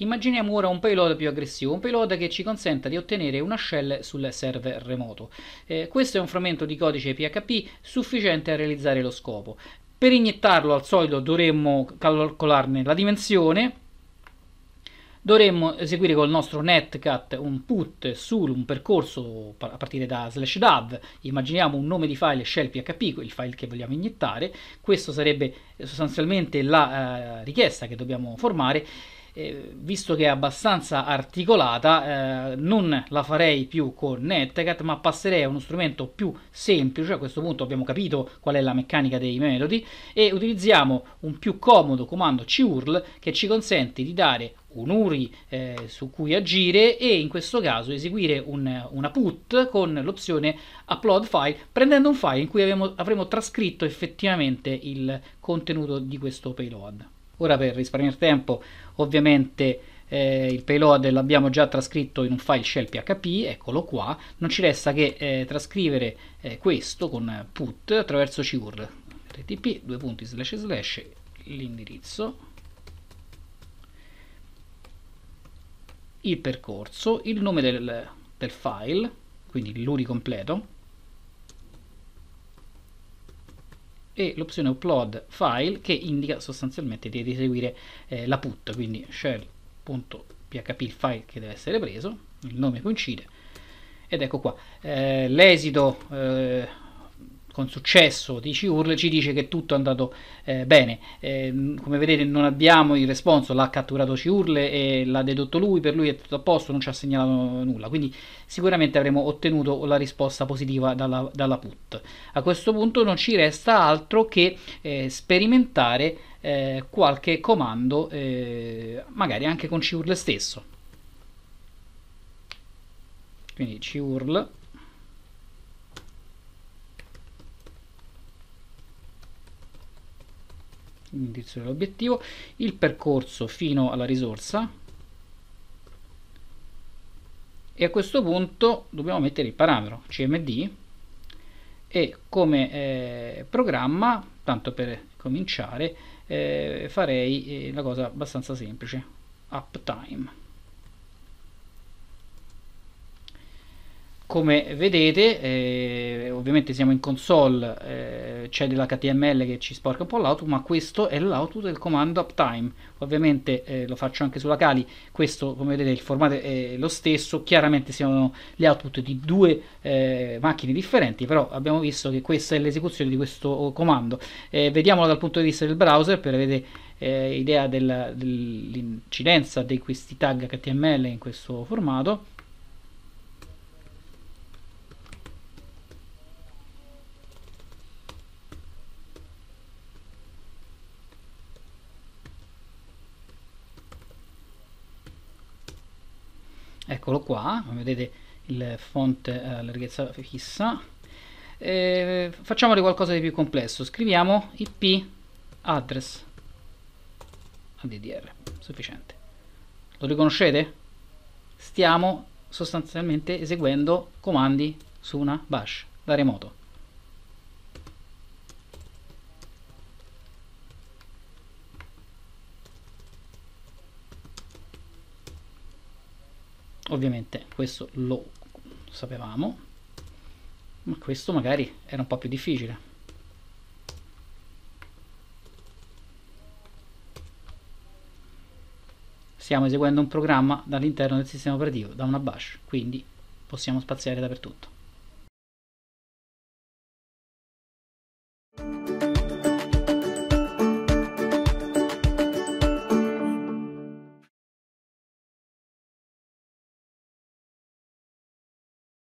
Immaginiamo ora un payload più aggressivo, un payload che ci consenta di ottenere una shell sul server remoto. Eh, questo è un frammento di codice PHP sufficiente a realizzare lo scopo. Per iniettarlo al solito dovremmo calcolarne la dimensione, dovremmo eseguire col nostro netcat un put su un percorso a partire da slash dav, immaginiamo un nome di file shell php, il file che vogliamo iniettare, questo sarebbe eh, sostanzialmente la eh, richiesta che dobbiamo formare, eh, visto che è abbastanza articolata, eh, non la farei più con Netcat, ma passerei a uno strumento più semplice. A questo punto abbiamo capito qual è la meccanica dei metodi e utilizziamo un più comodo comando curl che ci consente di dare un URI eh, su cui agire e in questo caso eseguire un, una put con l'opzione upload file prendendo un file in cui avremo, avremo trascritto effettivamente il contenuto di questo payload. Ora per risparmiare tempo, ovviamente eh, il payload l'abbiamo già trascritto in un file shell php, eccolo qua, non ci resta che eh, trascrivere eh, questo con put attraverso curl http due punti slash slash l'indirizzo il percorso, il nome del, del file, quindi l'URI completo e l'opzione upload file che indica sostanzialmente di eseguire eh, la put, quindi shell.php il file che deve essere preso, il nome coincide ed ecco qua. Eh, l'esito eh, con successo di Ciurl ci dice che tutto è andato eh, bene. Eh, come vedete non abbiamo il responso, l'ha catturato Ciurl e l'ha dedotto lui, per lui è tutto a posto, non ci ha segnalato nulla, quindi sicuramente avremo ottenuto la risposta positiva dalla, dalla put. A questo punto non ci resta altro che eh, sperimentare eh, qualche comando, eh, magari anche con Ciurl stesso. Quindi Ciurl l'indirizzo dell'obiettivo, il percorso fino alla risorsa e a questo punto dobbiamo mettere il parametro cmd e come eh, programma, tanto per cominciare, eh, farei eh, la cosa abbastanza semplice, uptime. come vedete eh, ovviamente siamo in console eh, c'è dell'html che ci sporca un po' l'output ma questo è l'output del comando uptime ovviamente eh, lo faccio anche sulla Kali questo come vedete il formato è lo stesso chiaramente sono gli output di due eh, macchine differenti però abbiamo visto che questa è l'esecuzione di questo comando eh, vediamolo dal punto di vista del browser per avere eh, idea dell'incidenza dell di questi tag html in questo formato eccolo qua vedete il font a eh, larghezza fissa eh, facciamole qualcosa di più complesso scriviamo ip address addr sufficiente lo riconoscete? stiamo sostanzialmente eseguendo comandi su una bash da remoto ovviamente questo lo sapevamo ma questo magari era un po' più difficile stiamo eseguendo un programma dall'interno del sistema operativo da una bash quindi possiamo spaziare dappertutto